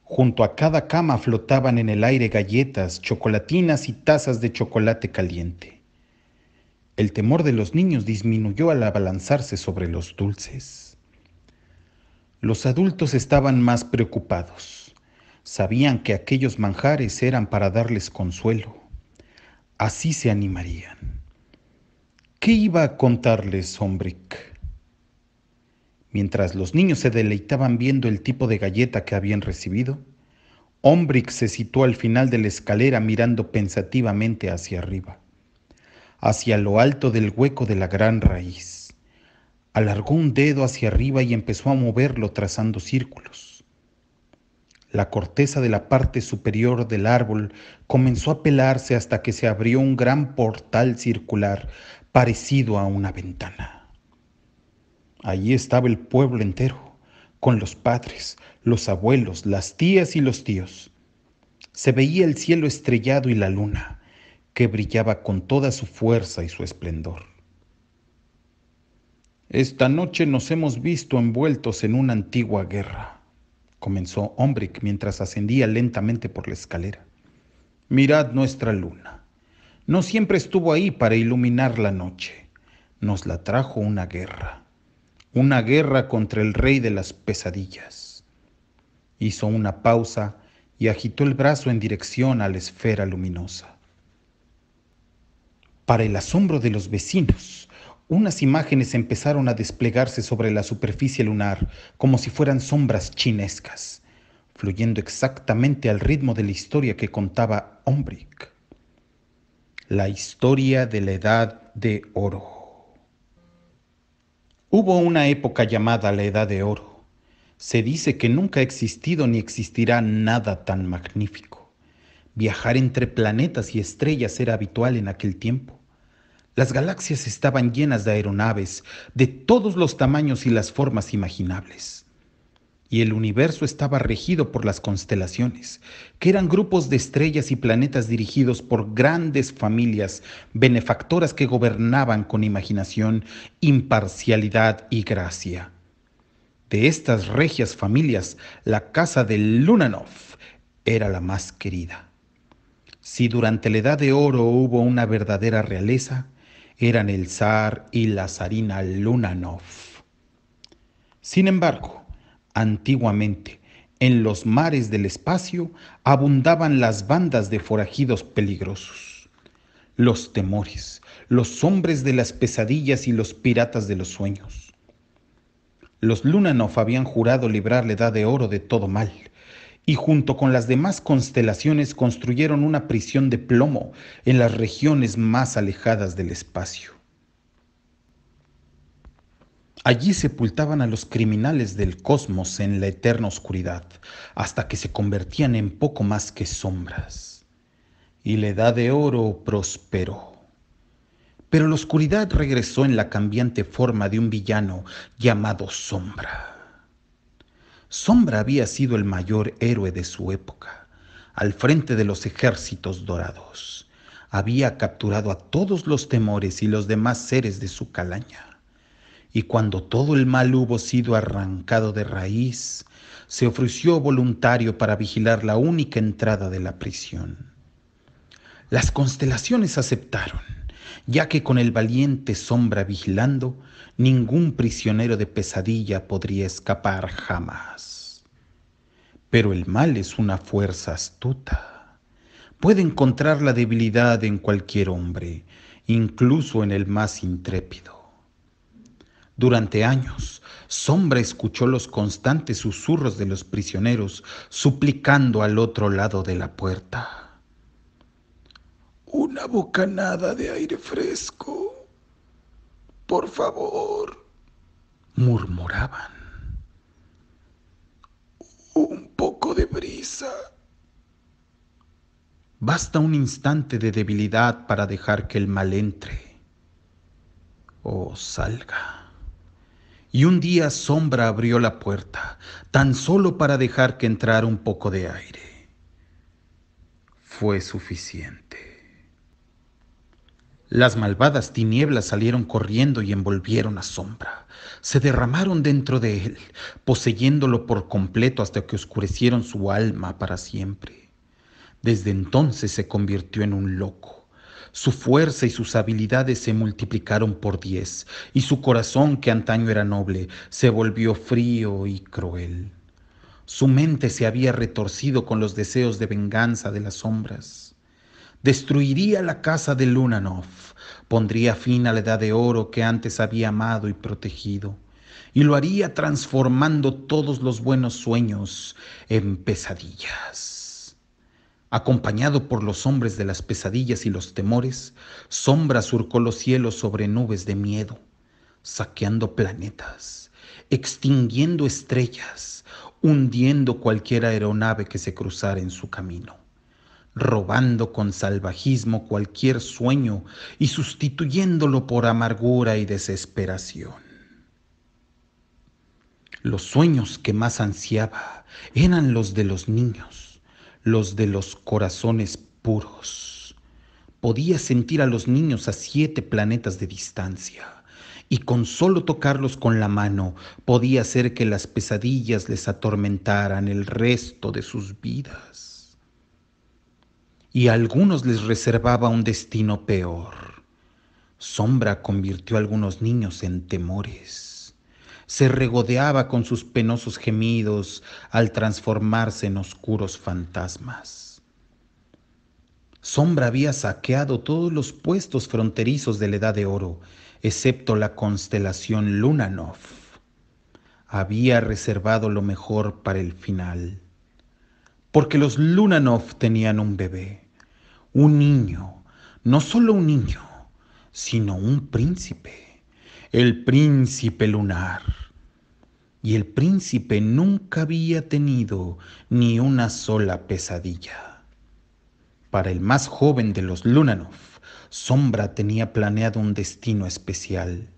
Junto a cada cama flotaban en el aire galletas, chocolatinas y tazas de chocolate caliente. El temor de los niños disminuyó al abalanzarse sobre los dulces. Los adultos estaban más preocupados. Sabían que aquellos manjares eran para darles consuelo. Así se animarían. ¿Qué iba a contarles Hombrick? Mientras los niños se deleitaban viendo el tipo de galleta que habían recibido, Hombrick se situó al final de la escalera mirando pensativamente hacia arriba, hacia lo alto del hueco de la gran raíz. Alargó un dedo hacia arriba y empezó a moverlo trazando círculos. La corteza de la parte superior del árbol comenzó a pelarse hasta que se abrió un gran portal circular parecido a una ventana. Allí estaba el pueblo entero, con los padres, los abuelos, las tías y los tíos. Se veía el cielo estrellado y la luna, que brillaba con toda su fuerza y su esplendor. Esta noche nos hemos visto envueltos en una antigua guerra, comenzó Ombrick mientras ascendía lentamente por la escalera. Mirad nuestra luna. No siempre estuvo ahí para iluminar la noche. Nos la trajo una guerra. Una guerra contra el rey de las pesadillas. Hizo una pausa y agitó el brazo en dirección a la esfera luminosa. Para el asombro de los vecinos, unas imágenes empezaron a desplegarse sobre la superficie lunar como si fueran sombras chinescas, fluyendo exactamente al ritmo de la historia que contaba Ombrick. La historia de la Edad de Oro. Hubo una época llamada la Edad de Oro. Se dice que nunca ha existido ni existirá nada tan magnífico. Viajar entre planetas y estrellas era habitual en aquel tiempo. Las galaxias estaban llenas de aeronaves de todos los tamaños y las formas imaginables. Y el universo estaba regido por las constelaciones, que eran grupos de estrellas y planetas dirigidos por grandes familias benefactoras que gobernaban con imaginación, imparcialidad y gracia. De estas regias familias, la casa de Lunanov era la más querida. Si durante la Edad de Oro hubo una verdadera realeza, eran el zar y la zarina Lunanov. Sin embargo, antiguamente, en los mares del espacio abundaban las bandas de forajidos peligrosos, los temores, los hombres de las pesadillas y los piratas de los sueños. Los Lunanov habían jurado librar la edad de oro de todo mal y junto con las demás constelaciones construyeron una prisión de plomo en las regiones más alejadas del espacio. Allí sepultaban a los criminales del cosmos en la eterna oscuridad, hasta que se convertían en poco más que sombras. Y la edad de oro prosperó. Pero la oscuridad regresó en la cambiante forma de un villano llamado Sombra. Sombra había sido el mayor héroe de su época, al frente de los ejércitos dorados. Había capturado a todos los temores y los demás seres de su calaña. Y cuando todo el mal hubo sido arrancado de raíz, se ofreció voluntario para vigilar la única entrada de la prisión. Las constelaciones aceptaron, ya que con el valiente sombra vigilando, Ningún prisionero de pesadilla podría escapar jamás. Pero el mal es una fuerza astuta. Puede encontrar la debilidad en cualquier hombre, incluso en el más intrépido. Durante años, Sombra escuchó los constantes susurros de los prisioneros suplicando al otro lado de la puerta. Una bocanada de aire fresco por favor, murmuraban. Un poco de brisa. Basta un instante de debilidad para dejar que el mal entre o salga. Y un día sombra abrió la puerta, tan solo para dejar que entrara un poco de aire. Fue suficiente. Las malvadas tinieblas salieron corriendo y envolvieron a sombra. Se derramaron dentro de él, poseyéndolo por completo hasta que oscurecieron su alma para siempre. Desde entonces se convirtió en un loco. Su fuerza y sus habilidades se multiplicaron por diez, y su corazón, que antaño era noble, se volvió frío y cruel. Su mente se había retorcido con los deseos de venganza de las sombras destruiría la casa de Lunanov, pondría fin a la edad de oro que antes había amado y protegido, y lo haría transformando todos los buenos sueños en pesadillas. Acompañado por los hombres de las pesadillas y los temores, sombra surcó los cielos sobre nubes de miedo, saqueando planetas, extinguiendo estrellas, hundiendo cualquier aeronave que se cruzara en su camino robando con salvajismo cualquier sueño y sustituyéndolo por amargura y desesperación. Los sueños que más ansiaba eran los de los niños, los de los corazones puros. Podía sentir a los niños a siete planetas de distancia, y con solo tocarlos con la mano podía hacer que las pesadillas les atormentaran el resto de sus vidas y a algunos les reservaba un destino peor. Sombra convirtió a algunos niños en temores. Se regodeaba con sus penosos gemidos al transformarse en oscuros fantasmas. Sombra había saqueado todos los puestos fronterizos de la Edad de Oro, excepto la constelación Lunanov. Había reservado lo mejor para el final porque los Lunanov tenían un bebé, un niño, no solo un niño, sino un príncipe, el príncipe lunar. Y el príncipe nunca había tenido ni una sola pesadilla. Para el más joven de los Lunanov, Sombra tenía planeado un destino especial.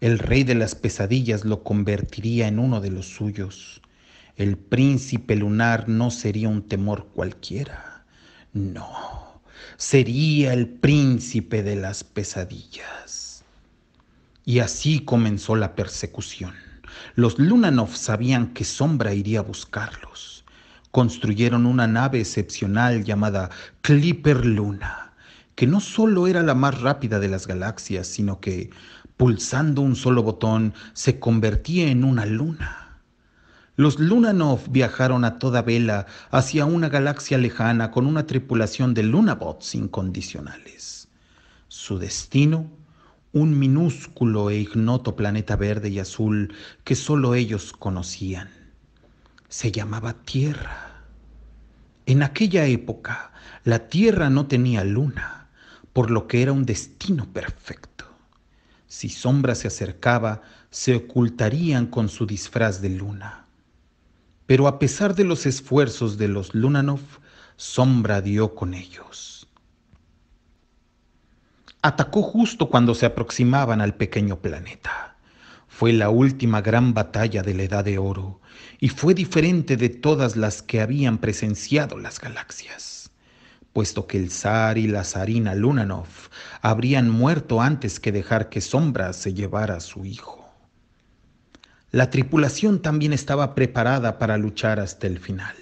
El rey de las pesadillas lo convertiría en uno de los suyos el príncipe lunar no sería un temor cualquiera, no, sería el príncipe de las pesadillas. Y así comenzó la persecución. Los Lunanov sabían que Sombra iría a buscarlos. Construyeron una nave excepcional llamada Clipper Luna, que no solo era la más rápida de las galaxias, sino que, pulsando un solo botón, se convertía en una luna. Los Lunanov viajaron a toda vela hacia una galaxia lejana con una tripulación de Lunabots incondicionales. Su destino, un minúsculo e ignoto planeta verde y azul que solo ellos conocían. Se llamaba Tierra. En aquella época, la Tierra no tenía luna, por lo que era un destino perfecto. Si Sombra se acercaba, se ocultarían con su disfraz de luna pero a pesar de los esfuerzos de los Lunanov, sombra dio con ellos. Atacó justo cuando se aproximaban al pequeño planeta. Fue la última gran batalla de la Edad de Oro y fue diferente de todas las que habían presenciado las galaxias, puesto que el zar y la zarina Lunanov habrían muerto antes que dejar que Sombra se llevara a su hijo. La tripulación también estaba preparada para luchar hasta el final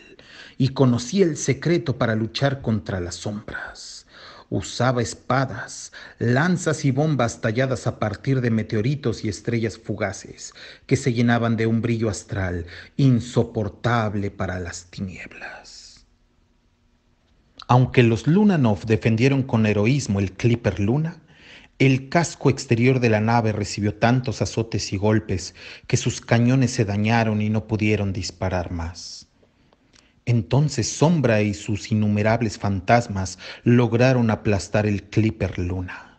y conocía el secreto para luchar contra las sombras. Usaba espadas, lanzas y bombas talladas a partir de meteoritos y estrellas fugaces que se llenaban de un brillo astral insoportable para las tinieblas. Aunque los Lunanov defendieron con heroísmo el Clipper Luna, el casco exterior de la nave recibió tantos azotes y golpes que sus cañones se dañaron y no pudieron disparar más. Entonces Sombra y sus innumerables fantasmas lograron aplastar el Clipper Luna.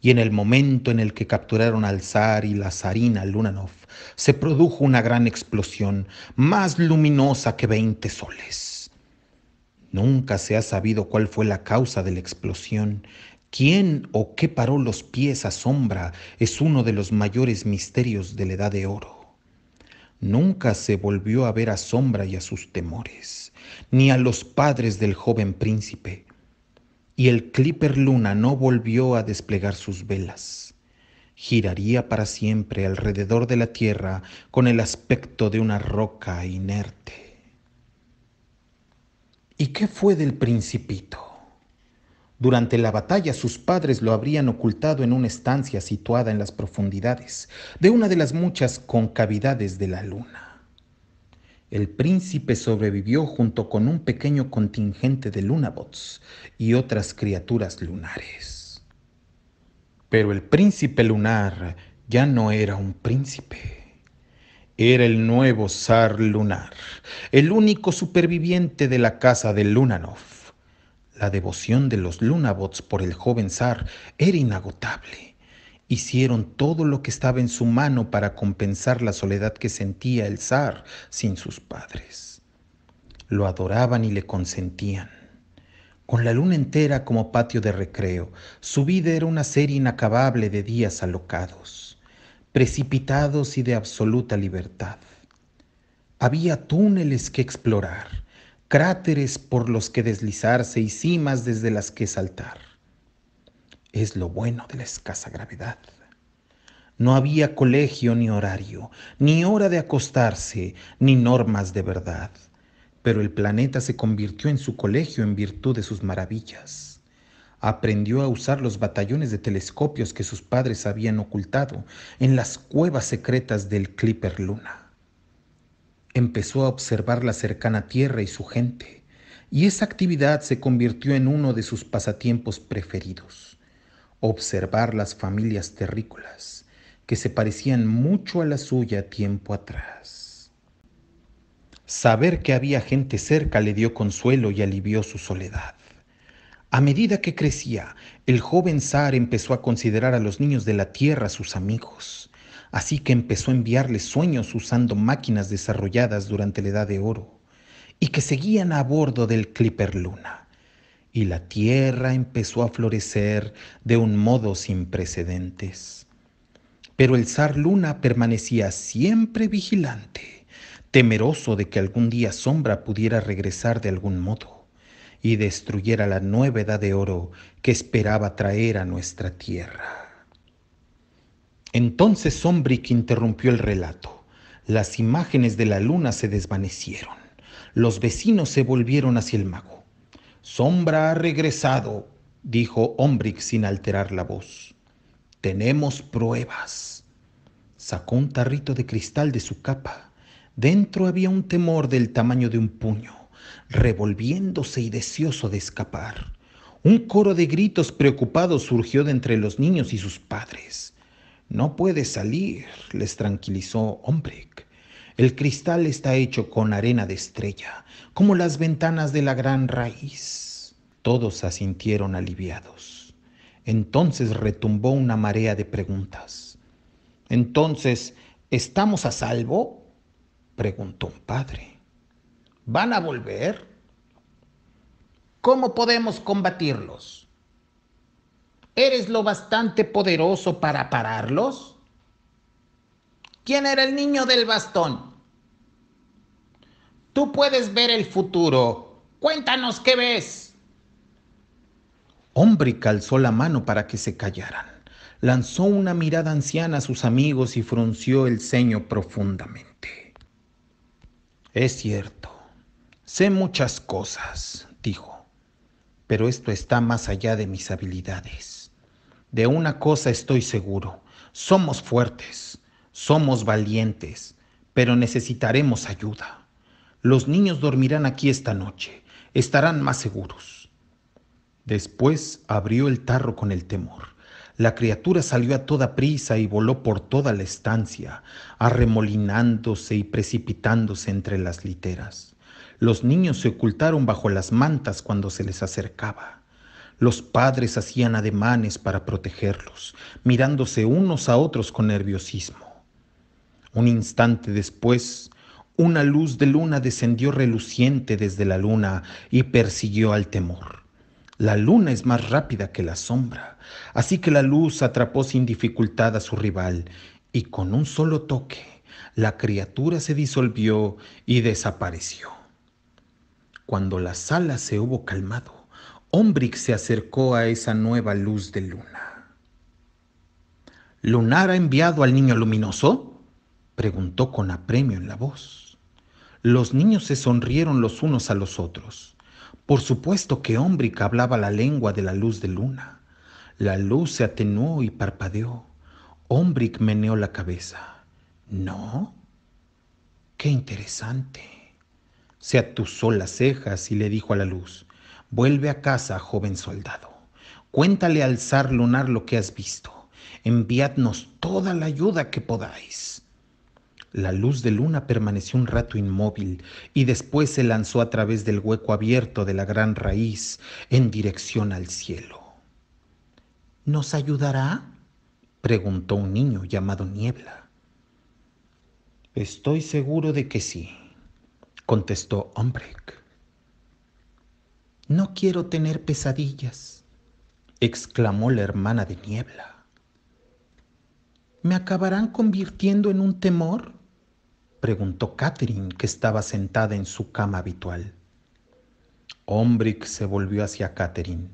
Y en el momento en el que capturaron al zar y la zarina Lunanov, se produjo una gran explosión, más luminosa que veinte soles. Nunca se ha sabido cuál fue la causa de la explosión ¿Quién o qué paró los pies a sombra? Es uno de los mayores misterios de la Edad de Oro. Nunca se volvió a ver a sombra y a sus temores, ni a los padres del joven príncipe, y el Clipper Luna no volvió a desplegar sus velas. Giraría para siempre alrededor de la Tierra con el aspecto de una roca inerte. ¿Y qué fue del principito? Durante la batalla sus padres lo habrían ocultado en una estancia situada en las profundidades de una de las muchas concavidades de la luna. El príncipe sobrevivió junto con un pequeño contingente de lunabots y otras criaturas lunares. Pero el príncipe lunar ya no era un príncipe. Era el nuevo zar lunar, el único superviviente de la casa de Lunanov la devoción de los lunabots por el joven zar era inagotable. Hicieron todo lo que estaba en su mano para compensar la soledad que sentía el zar sin sus padres. Lo adoraban y le consentían. Con la luna entera como patio de recreo, su vida era una serie inacabable de días alocados, precipitados y de absoluta libertad. Había túneles que explorar, cráteres por los que deslizarse y cimas desde las que saltar. Es lo bueno de la escasa gravedad. No había colegio ni horario, ni hora de acostarse, ni normas de verdad, pero el planeta se convirtió en su colegio en virtud de sus maravillas aprendió a usar los batallones de telescopios que sus padres habían ocultado en las cuevas secretas del Clipper Luna. Empezó a observar la cercana tierra y su gente, y esa actividad se convirtió en uno de sus pasatiempos preferidos. Observar las familias terrícolas, que se parecían mucho a la suya tiempo atrás. Saber que había gente cerca le dio consuelo y alivió su soledad. A medida que crecía, el joven zar empezó a considerar a los niños de la tierra sus amigos Así que empezó a enviarles sueños usando máquinas desarrolladas durante la Edad de Oro y que seguían a bordo del Clipper Luna. Y la Tierra empezó a florecer de un modo sin precedentes. Pero el zar Luna permanecía siempre vigilante, temeroso de que algún día Sombra pudiera regresar de algún modo y destruyera la nueva edad de oro que esperaba traer a nuestra Tierra. Entonces Sombrick interrumpió el relato. Las imágenes de la luna se desvanecieron. Los vecinos se volvieron hacia el mago. Sombra ha regresado, dijo Ombrick sin alterar la voz. Tenemos pruebas. Sacó un tarrito de cristal de su capa. Dentro había un temor del tamaño de un puño, revolviéndose y deseoso de escapar. Un coro de gritos preocupados surgió de entre los niños y sus padres. No puede salir, les tranquilizó Ombrek. El cristal está hecho con arena de estrella, como las ventanas de la gran raíz. Todos asintieron aliviados. Entonces retumbó una marea de preguntas. Entonces, ¿estamos a salvo? preguntó un padre. ¿Van a volver? ¿Cómo podemos combatirlos? ¿Eres lo bastante poderoso para pararlos? ¿Quién era el niño del bastón? Tú puedes ver el futuro. Cuéntanos qué ves. Hombre calzó la mano para que se callaran lanzó una mirada anciana a sus amigos y frunció el ceño profundamente. Es cierto, sé muchas cosas, dijo, pero esto está más allá de mis habilidades. De una cosa estoy seguro, somos fuertes, somos valientes, pero necesitaremos ayuda. Los niños dormirán aquí esta noche, estarán más seguros. Después abrió el tarro con el temor. La criatura salió a toda prisa y voló por toda la estancia, arremolinándose y precipitándose entre las literas. Los niños se ocultaron bajo las mantas cuando se les acercaba. Los padres hacían ademanes para protegerlos, mirándose unos a otros con nerviosismo. Un instante después, una luz de luna descendió reluciente desde la luna y persiguió al temor. La luna es más rápida que la sombra, así que la luz atrapó sin dificultad a su rival y con un solo toque la criatura se disolvió y desapareció. Cuando la sala se hubo calmado, Ombrick se acercó a esa nueva luz de luna. ¿Lunar ha enviado al niño luminoso? preguntó con apremio en la voz. Los niños se sonrieron los unos a los otros. Por supuesto que Ombrick hablaba la lengua de la luz de luna. La luz se atenuó y parpadeó. Ombrick meneó la cabeza. ¿No? Qué interesante. Se atusó las cejas y le dijo a la luz, Vuelve a casa, joven soldado. Cuéntale al zar lunar lo que has visto. Enviadnos toda la ayuda que podáis. La luz de luna permaneció un rato inmóvil y después se lanzó a través del hueco abierto de la gran raíz en dirección al cielo. ¿Nos ayudará? preguntó un niño llamado Niebla. Estoy seguro de que sí, contestó Ombrek. No quiero tener pesadillas, exclamó la hermana de Niebla. ¿Me acabarán convirtiendo en un temor? preguntó Catherine, que estaba sentada en su cama habitual. Ombrick se volvió hacia Catherine.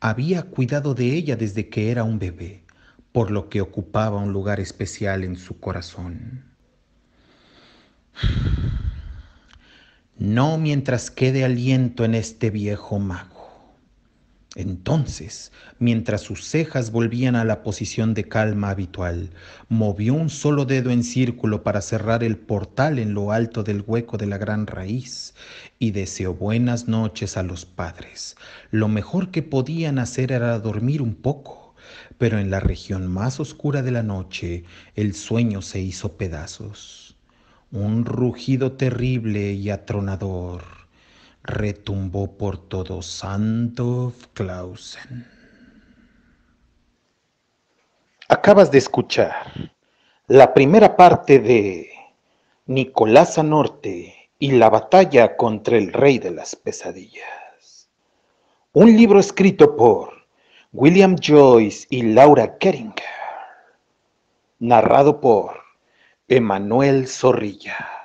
Había cuidado de ella desde que era un bebé, por lo que ocupaba un lugar especial en su corazón no mientras quede aliento en este viejo mago. Entonces, mientras sus cejas volvían a la posición de calma habitual, movió un solo dedo en círculo para cerrar el portal en lo alto del hueco de la gran raíz y deseó buenas noches a los padres. Lo mejor que podían hacer era dormir un poco, pero en la región más oscura de la noche el sueño se hizo pedazos. Un rugido terrible y atronador retumbó por todo Santo Clausen. Acabas de escuchar la primera parte de Nicolás Norte y la batalla contra el rey de las pesadillas. Un libro escrito por William Joyce y Laura Geringer. Narrado por Emanuel Zorrilla.